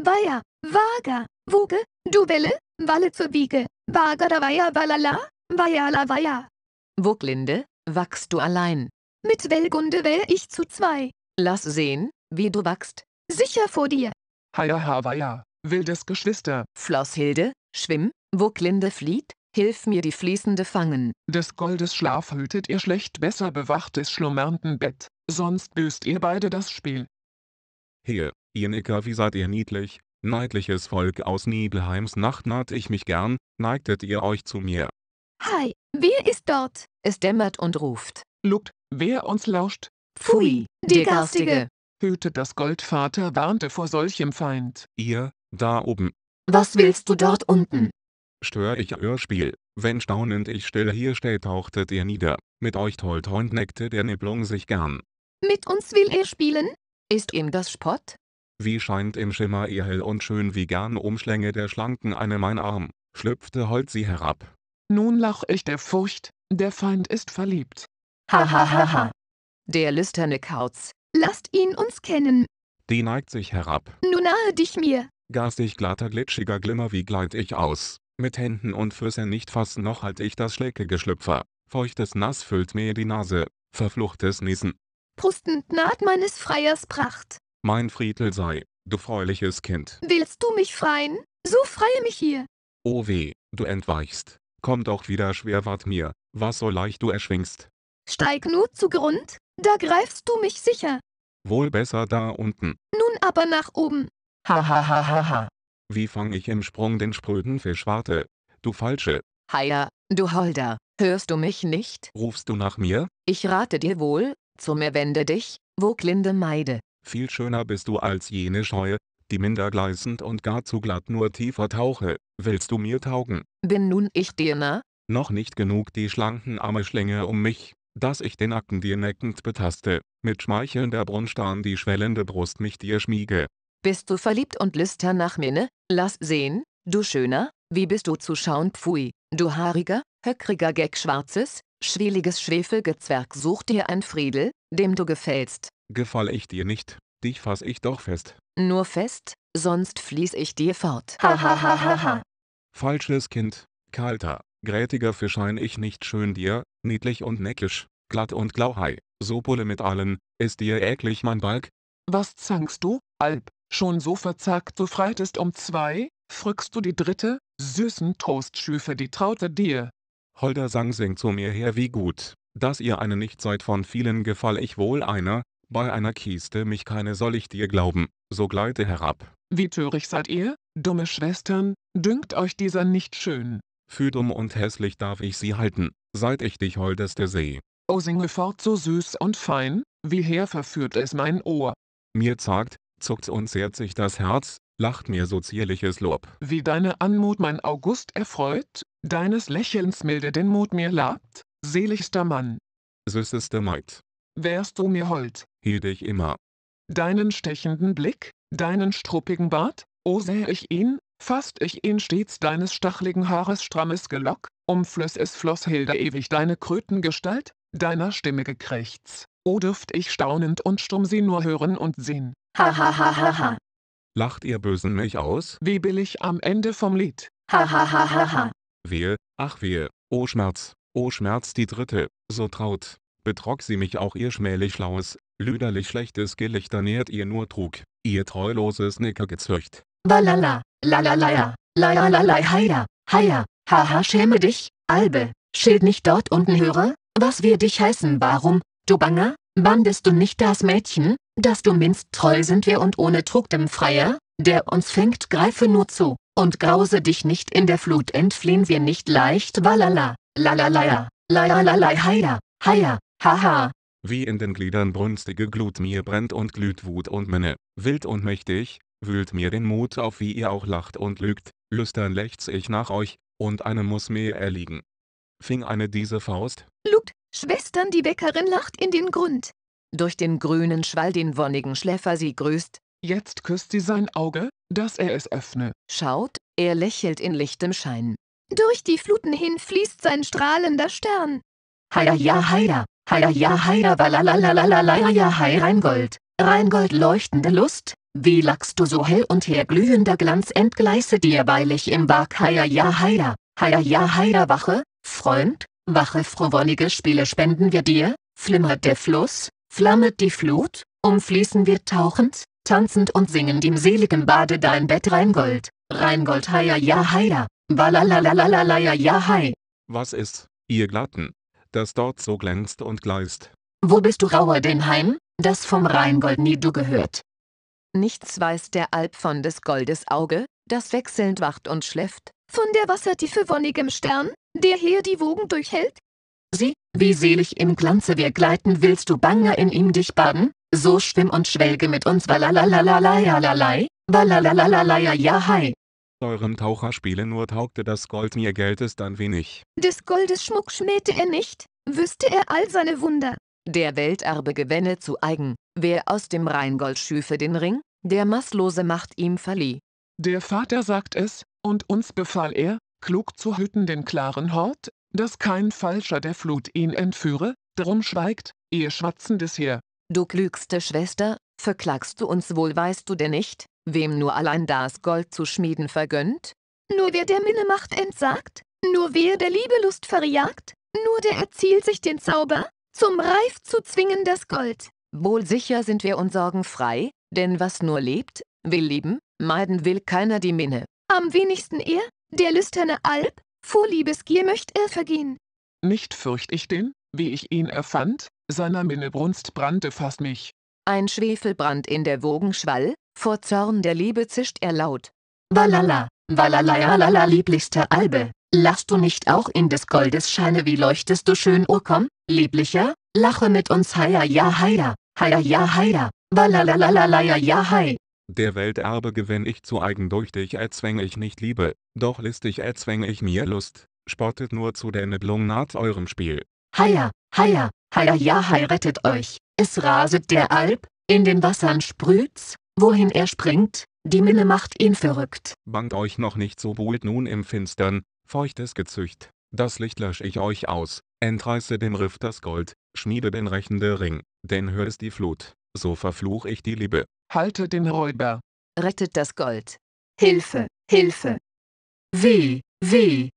Weiher, Wager, Woge, Dubelle, Walle zur Wiege, Wager da Weiher, Wallala, Weiherla Weiher. Wuglinde, wachst du allein. Mit Welgunde wähl ich zu zwei. Lass sehen, wie du wachst. Sicher vor dir. Heia Hawaia, wildes Geschwister. Flosshilde, schwimm, Wuglinde flieht, hilf mir die fließende fangen. Des Goldes Schlaf hütet ihr schlecht besser bewachtes schlummernden Bett, sonst büßt ihr beide das Spiel. Hier, Ihr Nicker Wie seid ihr niedlich, neidliches Volk aus Nibelheims Nacht naht ich mich gern, neigtet ihr euch zu mir. Hi, wer ist dort? Es dämmert und ruft. Lugt, wer uns lauscht? Pfui, die Garstige. Hüte das Goldvater warnte vor solchem Feind. Ihr, da oben. Was willst du dort unten? Stör ich euer Spiel, wenn staunend ich still hier steht, tauchtet ihr nieder, mit euch tollt und neckte der Nibelung sich gern. Mit uns will er spielen? Ist ihm das Spott? wie scheint im Schimmer ihr hell und schön wie gern umschlänge der schlanken eine mein Arm, schlüpfte heult sie herab. Nun lach ich der Furcht, der Feind ist verliebt. Hahaha. der lüsterne Kauz, lasst ihn uns kennen. Die neigt sich herab. Nun nahe dich mir. Garstig glatter glitschiger Glimmer wie gleit ich aus, mit Händen und Füßen nicht fass noch halt ich das schläckige Schlüpfer, feuchtes Nass füllt mir die Nase, verfluchtes Niesen. Prustend naht meines Freiers Pracht mein Friedel sei, du fräuliches Kind. Willst du mich freien, so freie mich hier. O weh, du entweichst, komm doch wieder schwer schwerwart mir, was so leicht du erschwingst. Steig nur zu Grund, da greifst du mich sicher. Wohl besser da unten. Nun aber nach oben. Ha ha ha ha ha. Wie fang ich im Sprung den spröden Fisch warte, du Falsche. Heia, du Holder, hörst du mich nicht? Rufst du nach mir? Ich rate dir wohl, zu mir wende dich, wo Glinde meide viel schöner bist du als jene Scheue, die minder gleißend und gar zu glatt nur tiefer tauche, willst du mir taugen? Bin nun ich dir nah? Noch nicht genug die schlanken Arme schlinge um mich, dass ich den Nacken dir neckend betaste, mit schmeichelnder Brunst an die schwellende Brust mich dir schmiege. Bist du verliebt und lüstern nach mir, ne? Lass sehen, du Schöner, wie bist du zu schauen, pfui, du haariger, höckriger Gag, schwarzes, schwieliges Schwefelgezwerg such dir ein Friedel, dem du gefällst, gefall ich dir nicht, dich fass ich doch fest. Nur fest, sonst fließ ich dir fort. Hahaha. Falsches Kind, kalter, grätiger Fisch ich nicht schön dir, niedlich und neckisch, glatt und glauhei, so bulle mit allen, ist dir eklig mein Balk? Was zankst du, Alb, schon so verzagt du freitest um zwei, frückst du die dritte, süßen Trostschüfe die Traute dir. Holder sang sing zu mir her wie gut, dass ihr eine nicht seid von vielen gefall ich wohl einer, bei einer Kiste mich keine soll ich dir glauben, so gleite herab. Wie töricht seid ihr, dumme Schwestern, dünkt euch dieser nicht schön. Für dumm und hässlich darf ich sie halten, seit ich dich holdeste seh. O singe fort so süß und fein, wie her verführt es mein Ohr. Mir zagt, zuckt und zehrt sich das Herz, lacht mir so zierliches Lob. Wie deine Anmut mein August erfreut, deines Lächelns milde den Mut mir labt, seligster Mann. Süßeste Maid, wärst du mir hold, hielt ich immer. Deinen stechenden Blick, deinen struppigen Bart, oh sähe ich ihn, fasst ich ihn stets deines stachligen Haares strammes Gelock, umfloss es floss Hilde ewig deine Krötengestalt, deiner Stimme gekrächzt, oh dürft ich staunend und stumm sie nur hören und sehen. Ha Lacht ihr Bösen mich aus? Wie billig am Ende vom Lied. Ha ha ha ha ha. Wehe, ach wehe, oh Schmerz, oh Schmerz die dritte, so traut, betrog sie mich auch ihr schmählich flaues, lüderlich schlechtes Gelächter nährt ihr nur Trug, ihr treuloses Nickergezücht. Balala, lalalaia, lalalai haia, haia, haha schäme dich, Albe, schild nicht dort unten höre, was wir dich heißen warum, du Banger, bandest du nicht das Mädchen, dass du minst treu sind wir und ohne Trug dem Freier, der uns fängt greife nur zu, und grause dich nicht in der Flut entfliehen wir nicht leicht walala, lalalaia, lalalai haia, haia, Haha. Wie in den Gliedern brünstige Glut mir brennt und glüht Wut und Minne, wild und mächtig, wühlt mir den Mut auf wie ihr auch lacht und lügt, lüstern lechz ich nach euch, und eine muss mir erliegen. Fing eine diese Faust, lugt, Schwestern die Bäckerin lacht in den Grund. Durch den grünen Schwall den wonnigen Schläfer sie grüßt, Jetzt küsst sie sein Auge, dass er es öffne. Schaut, er lächelt in lichtem Schein. Durch die Fluten hin fließt sein strahlender Stern. Heia, ja, heia. Heia ja heia balalalalala ja hei Rheingold, Rheingold leuchtende Lust, wie lachst du so hell und herglühender Glanz entgleise dir weilig im Bark heia ja heia, heia ja heia wache, Freund, wache frohwonnige Spiele spenden wir dir, flimmert der Fluss, flammet die Flut, umfließen wir tauchend, tanzend und singend im seligen Bade dein Bett Rheingold, Rheingold heia ja heia, balalalalala ja hei. Was ist, ihr Glatten? das dort so glänzt und gleist. Wo bist du rauer denn heim, das vom Rheingold nie du gehört? Nichts weiß der Alp von des Goldes Auge, das wechselnd wacht und schläft. Von der Wassertiefe wonnigem Stern, der hier die Wogen durchhält? Sieh, wie selig im Glanze wir gleiten, willst du banger in ihm dich baden? So schwimm und schwelge mit uns, walalalalalai, walalalalalai, ja hi eurem Taucherspiele nur taugte das Gold mir Geldes dann wenig. Des Goldes Schmuck schmähte er nicht, wüsste er all seine Wunder. Der Welterbe gewänne zu eigen, wer aus dem Rheingold schüfe den Ring, der maßlose Macht ihm verlieh. Der Vater sagt es, und uns befahl er, klug zu hüten den klaren Hort, dass kein Falscher der Flut ihn entführe, drum schweigt, ihr Schwatzendes Heer. Du klügste Schwester, verklagst du uns wohl weißt du denn nicht, wem nur allein das Gold zu schmieden vergönnt? Nur wer der Minne Macht entsagt, nur wer der Liebe Lust verjagt, nur der erzielt sich den Zauber, zum Reif zu zwingen das Gold. Wohl sicher sind wir und sorgenfrei, denn was nur lebt, will lieben, meiden will keiner die Minne. Am wenigsten er, der lüsterne Alb, vor Liebesgier möcht er vergehen. Nicht fürcht ich den, wie ich ihn erfand, seiner Minne Brunst brannte fast mich. Ein Schwefelbrand in der Wogenschwall, vor Zorn der Liebe zischt er laut. Walala, walala, lieblichster Albe, lachst du nicht auch in des Goldes Scheine, wie leuchtest du schön, oh komm, lieblicher, lache mit uns, heia ja heia, heia ja heia, walala, ja hei. Der Welterbe gewinn ich zu eigen durch dich erzwänge ich nicht Liebe, doch listig erzwänge ich mir Lust, spottet nur zu der Niblung naht eurem Spiel. Heia, heia, heia ja hei rettet euch, es raset der Alb, in den Wassern sprüht's, Wohin er springt, die Mille macht ihn verrückt. Bangt euch noch nicht so buhlt nun im Finstern, feuchtes Gezücht. Das Licht lösch ich euch aus, entreiße dem Riff das Gold, schmiede den rächende Ring, denn hör es die Flut, so verfluch ich die Liebe. Halte den Räuber. Rettet das Gold. Hilfe, Hilfe. Weh, weh,